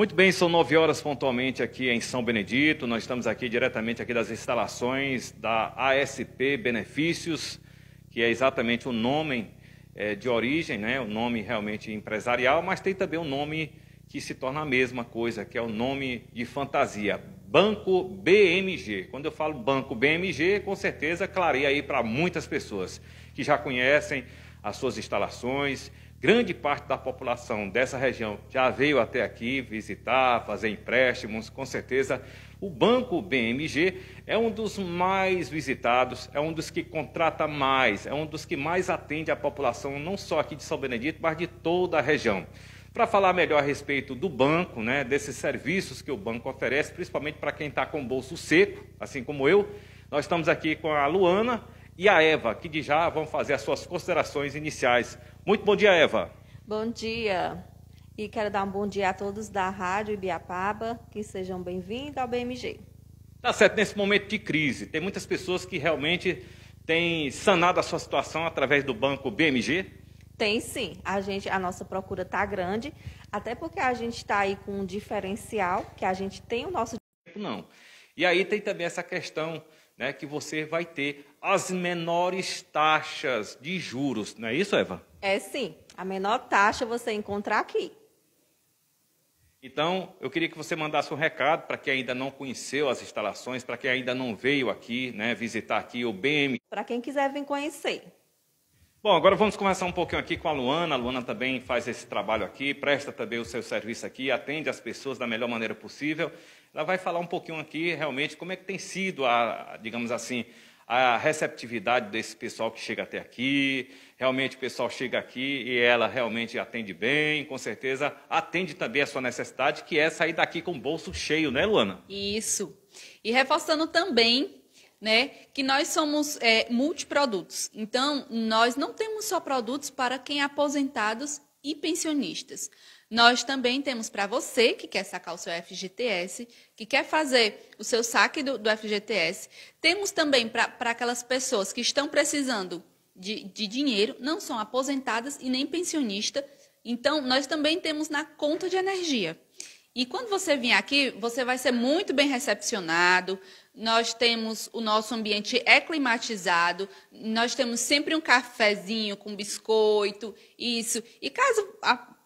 Muito bem, são nove horas pontualmente aqui em São Benedito. Nós estamos aqui diretamente aqui das instalações da ASP Benefícios, que é exatamente o nome é, de origem, né? o nome realmente empresarial, mas tem também um nome que se torna a mesma coisa, que é o nome de fantasia, Banco BMG. Quando eu falo Banco BMG, com certeza clareia aí para muitas pessoas que já conhecem as suas instalações, Grande parte da população dessa região já veio até aqui visitar, fazer empréstimos. Com certeza, o Banco BMG é um dos mais visitados, é um dos que contrata mais, é um dos que mais atende a população, não só aqui de São Benedito, mas de toda a região. Para falar melhor a respeito do banco, né, desses serviços que o banco oferece, principalmente para quem está com o bolso seco, assim como eu, nós estamos aqui com a Luana e a Eva, que já vão fazer as suas considerações iniciais muito bom dia, Eva. Bom dia. E quero dar um bom dia a todos da Rádio Ibiapaba, que sejam bem-vindos ao BMG. Tá certo, nesse momento de crise, tem muitas pessoas que realmente têm sanado a sua situação através do banco BMG? Tem sim. A, gente, a nossa procura está grande, até porque a gente está aí com um diferencial, que a gente tem o nosso. Não. E aí tem também essa questão né, que você vai ter as menores taxas de juros, não é isso, Eva? É sim. A menor taxa você encontra aqui. Então, eu queria que você mandasse um recado para quem ainda não conheceu as instalações, para quem ainda não veio aqui, né, visitar aqui o BM. Para quem quiser vir conhecer. Bom, agora vamos conversar um pouquinho aqui com a Luana. A Luana também faz esse trabalho aqui, presta também o seu serviço aqui, atende as pessoas da melhor maneira possível. Ela vai falar um pouquinho aqui, realmente, como é que tem sido a, digamos assim, a receptividade desse pessoal que chega até aqui. Realmente o pessoal chega aqui e ela realmente atende bem, com certeza atende também a sua necessidade, que é sair daqui com o bolso cheio, né, Luana? Isso. E reforçando também né, que nós somos é, multiprodutos. Então, nós não temos só produtos para quem é aposentados e pensionistas. Nós também temos para você que quer sacar o seu FGTS, que quer fazer o seu saque do, do FGTS. Temos também para aquelas pessoas que estão precisando de, de dinheiro, não são aposentadas e nem pensionista. Então, nós também temos na conta de energia. E quando você vir aqui, você vai ser muito bem recepcionado. Nós temos o nosso ambiente é climatizado. Nós temos sempre um cafezinho com biscoito, isso. E caso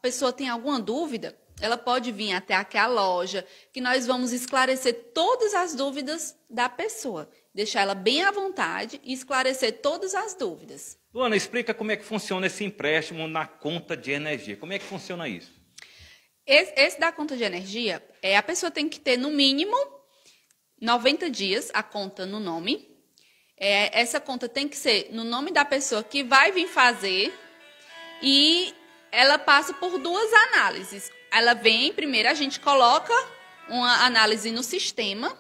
pessoa tem alguma dúvida, ela pode vir até aqui a loja, que nós vamos esclarecer todas as dúvidas da pessoa. Deixar ela bem à vontade e esclarecer todas as dúvidas. Luana, explica como é que funciona esse empréstimo na conta de energia. Como é que funciona isso? Esse, esse da conta de energia, é, a pessoa tem que ter no mínimo 90 dias a conta no nome. É, essa conta tem que ser no nome da pessoa que vai vir fazer e ela passa por duas análises. Ela vem, primeiro a gente coloca uma análise no sistema,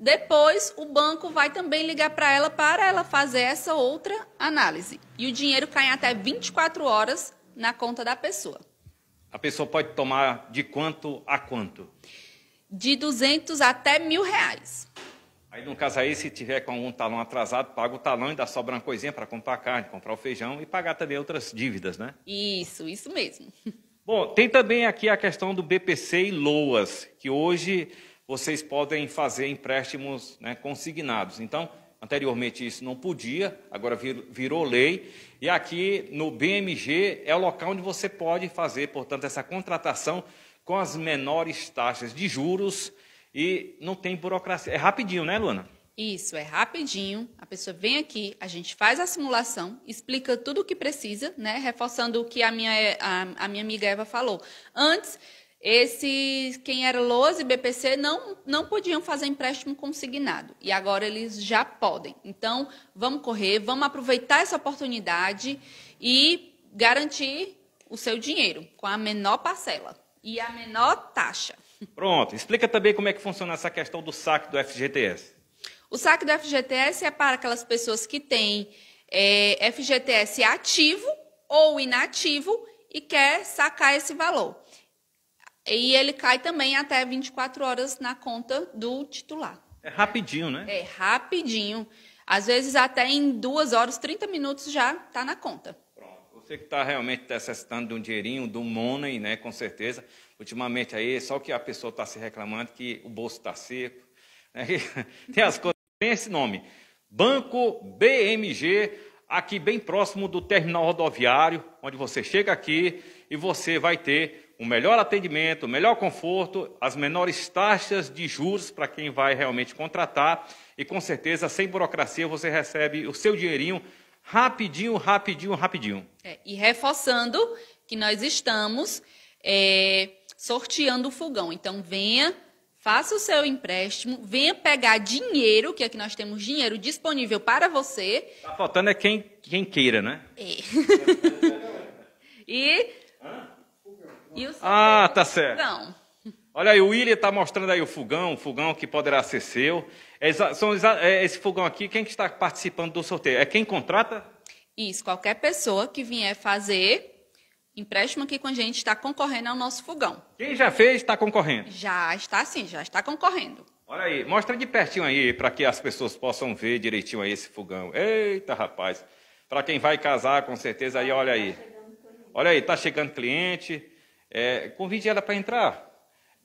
depois o banco vai também ligar para ela para ela fazer essa outra análise. E o dinheiro cai até 24 horas na conta da pessoa. A pessoa pode tomar de quanto a quanto? De 200 até mil reais. Aí, no caso aí, se tiver com algum talão atrasado, paga o talão e dá sobra uma coisinha para comprar carne, comprar o feijão e pagar também outras dívidas, né? Isso, isso mesmo. Bom, tem também aqui a questão do BPC e LOAS, que hoje vocês podem fazer empréstimos né, consignados. Então, anteriormente isso não podia, agora virou lei. E aqui no BMG é o local onde você pode fazer, portanto, essa contratação com as menores taxas de juros e não tem burocracia. É rapidinho, né, Luana? Isso, é rapidinho. A pessoa vem aqui, a gente faz a simulação, explica tudo o que precisa, né? Reforçando o que a minha, a, a minha amiga Eva falou. Antes, esse quem era Lose e BPC não, não podiam fazer empréstimo consignado. E agora eles já podem. Então, vamos correr, vamos aproveitar essa oportunidade e garantir o seu dinheiro com a menor parcela e a menor taxa. Pronto. Explica também como é que funciona essa questão do saque do FGTS. O saque do FGTS é para aquelas pessoas que têm é, FGTS ativo ou inativo e quer sacar esse valor. E ele cai também até 24 horas na conta do titular. É rapidinho, né? É rapidinho. Às vezes até em duas horas, 30 minutos já está na conta. Pronto. Você que está realmente necessitando de um dinheirinho, do money, né? Com certeza ultimamente aí, só que a pessoa está se reclamando que o bolso está seco. Né? Tem as coisas, tem esse nome. Banco BMG, aqui bem próximo do terminal rodoviário, onde você chega aqui e você vai ter um melhor atendimento, um melhor conforto, as menores taxas de juros para quem vai realmente contratar e com certeza sem burocracia você recebe o seu dinheirinho rapidinho, rapidinho, rapidinho. É, e reforçando que nós estamos é, sorteando o fogão. Então, venha, faça o seu empréstimo, venha pegar dinheiro, que aqui é nós temos dinheiro disponível para você. Tá faltando é quem, quem queira, né? É. e. Hã? E o ah, tá certo. Olha aí, o William está mostrando aí o fogão, o fogão que poderá ser seu. É, são, é, esse fogão aqui, quem que está participando do sorteio? É quem contrata? Isso, qualquer pessoa que vier fazer empréstimo aqui com a gente está concorrendo ao nosso fogão. Quem já fez está concorrendo? Já está sim, já está concorrendo. Olha aí, mostra de pertinho aí para que as pessoas possam ver direitinho aí esse fogão. Eita, rapaz. Para quem vai casar, com certeza aí, olha aí. Olha aí, está chegando cliente. É, convide ela para entrar.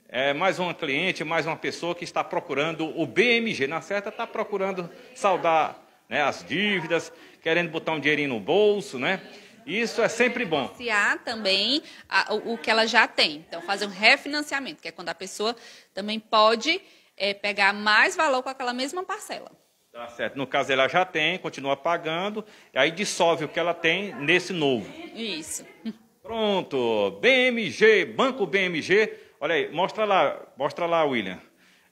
É, mais uma cliente, mais uma pessoa que está procurando o BMG. Na certa está procurando saldar né, as dívidas, querendo botar um dinheirinho no bolso, né? Isso é sempre bom. Financiar também a, o, o, que ela já tem. Então, fazer um refinanciamento, que é quando a pessoa também pode é, pegar mais valor com aquela mesma parcela. Tá certo. No caso, ela já tem, continua pagando, aí dissolve o que ela tem nesse novo. Isso. Pronto. BMG, Banco BMG. Olha aí, mostra lá, mostra lá, William.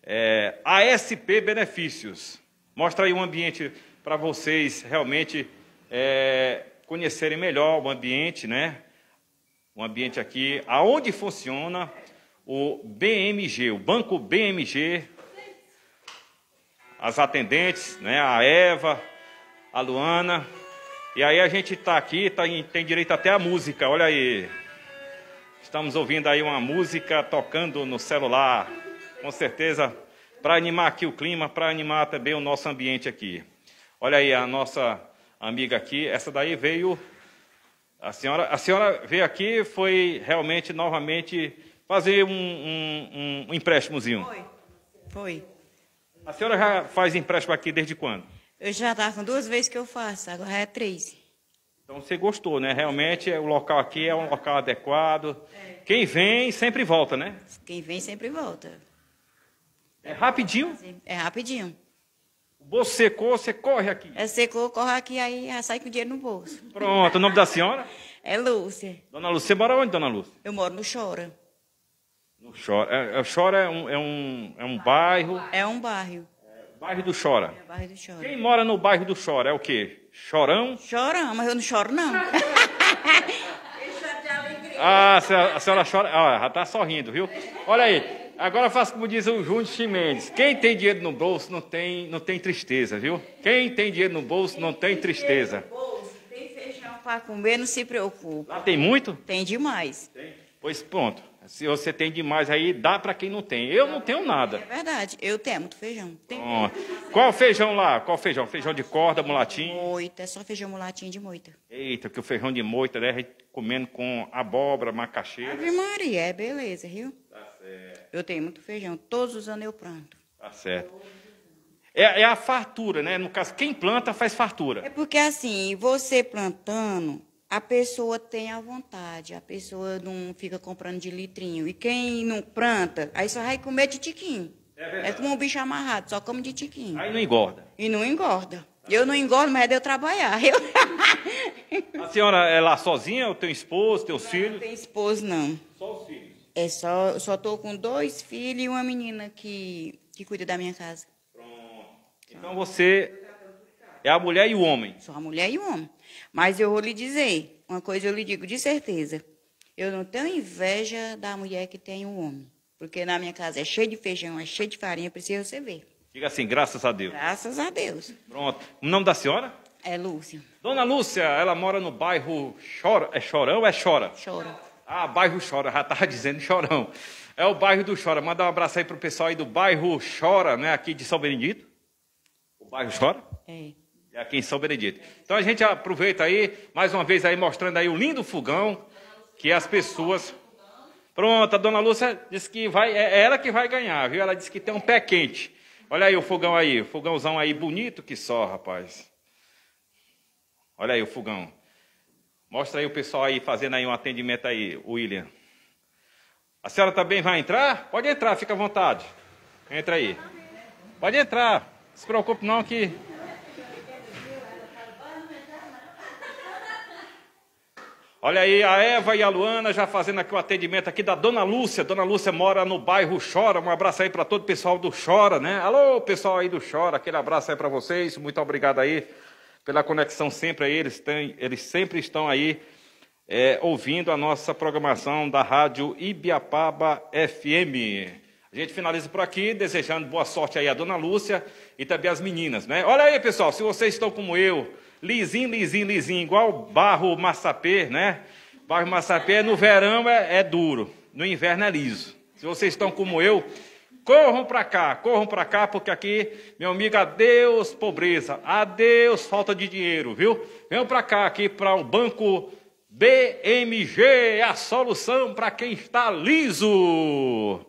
É, ASP Benefícios. Mostra aí um ambiente para vocês realmente é, conhecerem melhor o ambiente, né? O ambiente aqui, aonde funciona o BMG, o Banco BMG, as atendentes, né? A Eva, a Luana. E aí a gente está aqui, tá, tem direito até a música, olha aí. Estamos ouvindo aí uma música tocando no celular, com certeza, para animar aqui o clima, para animar também o nosso ambiente aqui. Olha aí a nossa amiga aqui, essa daí veio. A senhora, a senhora veio aqui foi realmente novamente fazer um, um, um empréstimozinho. Foi. Foi. A senhora já faz empréstimo aqui desde quando? Eu já estava com duas vezes que eu faço, agora é três. Então você gostou, né? Realmente o local aqui é um local adequado. É. Quem vem sempre volta, né? Quem vem sempre volta. É rapidinho? É rapidinho. O bolso secou, você corre aqui. É, secou, corre aqui, aí sai com o dinheiro no bolso. Pronto, o nome da senhora? É Lúcia. Dona Lúcia, você mora onde, Dona Lúcia? Eu moro no Chora. No Chora. É, é Chora é um, é, um, é um bairro. É um bairro. É, bairro do Chora. É bairro do Chora. Quem mora no bairro do Chora é o quê? Chorão? Chorão, mas eu não choro, não. ah, a senhora, a senhora chora. Ah, ela está sorrindo, viu? Olha aí. Agora faça como diz o Júnior Ximendes. Quem tem dinheiro no bolso não tem, não tem tristeza, viu? Quem tem dinheiro no bolso não tem tristeza. Tem feijão para comer, não se preocupe. Lá tem muito? Tem demais. Tem. Pois pronto. Se você tem demais aí, dá para quem não tem. Eu não tenho nada. É verdade, eu tenho muito feijão. Tem Qual feijão lá? Qual feijão? Feijão de corda, mulatinho? Moita, é só feijão mulatinho de moita. Eita, que o feijão de moita, né? Comendo com abóbora, macaxeira. Ave Maria, é beleza, viu? certo. É. Eu tenho muito feijão. Todos os anos eu planto. Tá certo. É, é, a fartura, né? No caso, quem planta faz fartura. É porque assim, você plantando, a pessoa tem a vontade, a pessoa não fica comprando de litrinho. E quem não planta, aí só vai comer de tiquinho. É, é verdade. é como um bicho amarrado, só come de tiquinho. Aí não engorda. E não engorda. Eu não engordo, mas é de eu trabalhar. Eu... A senhora é lá sozinha? ou tem esposo, tem os filhos? Não tem esposo, não. Só os filhos. É só, só tô com dois filhos e uma menina que, que cuida da minha casa. Pronto. Então você é a mulher e o homem. Sou a mulher e o homem. Mas eu vou lhe dizer, uma coisa eu lhe digo de certeza. Eu não tenho inveja da mulher que tem um homem. Porque na minha casa é cheio de feijão, é cheio de farinha, precisa você ver. Diga assim, graças a Deus. Graças a Deus. Pronto. O nome da senhora? É Lúcia. Dona Lúcia, ela mora no bairro Chora, é Chorão ou é Chora? Chora. Ah, bairro Chora, já estava dizendo Chorão. É o bairro do Chora. Manda um abraço aí para o pessoal aí do bairro Chora, né? Aqui de São Benedito. O bairro Chora? É. É aqui em São Benedito. Então a gente aproveita aí, mais uma vez aí, mostrando aí o lindo fogão que as pessoas... Pronto, a dona Lúcia disse que vai, é, é ela que vai ganhar, viu? Ela disse que tem um pé quente. Olha aí o fogão aí, o fogãozão aí bonito que só, rapaz. Olha aí o fogão. Mostra aí o pessoal aí fazendo aí um atendimento aí, William. A senhora também vai entrar? Pode entrar, fica à vontade. Entra aí. Pode entrar. se preocupe não que Olha aí a Eva e a Luana já fazendo aqui o atendimento aqui da Dona Lúcia. Dona Lúcia mora no bairro Chora. Um abraço aí para todo o pessoal do Chora, né? Alô, pessoal aí do Chora, aquele abraço aí para vocês. Muito obrigado aí pela conexão sempre a eles, tem, eles sempre estão aí é, ouvindo a nossa programação da Rádio Ibiapaba FM. A gente finaliza por aqui, desejando boa sorte aí à Dona Lúcia e também às meninas, né? Olha aí, pessoal, se vocês estão como eu, lisinho, lisinho, lisinho, igual barro massapê, né? Barro massapê é no verão é, é duro, no inverno é liso. Se vocês estão como eu, Corram para cá, corram para cá, porque aqui, meu amigo, adeus pobreza, adeus falta de dinheiro, viu? Venham para cá, aqui para o banco BMG, a solução para quem está liso.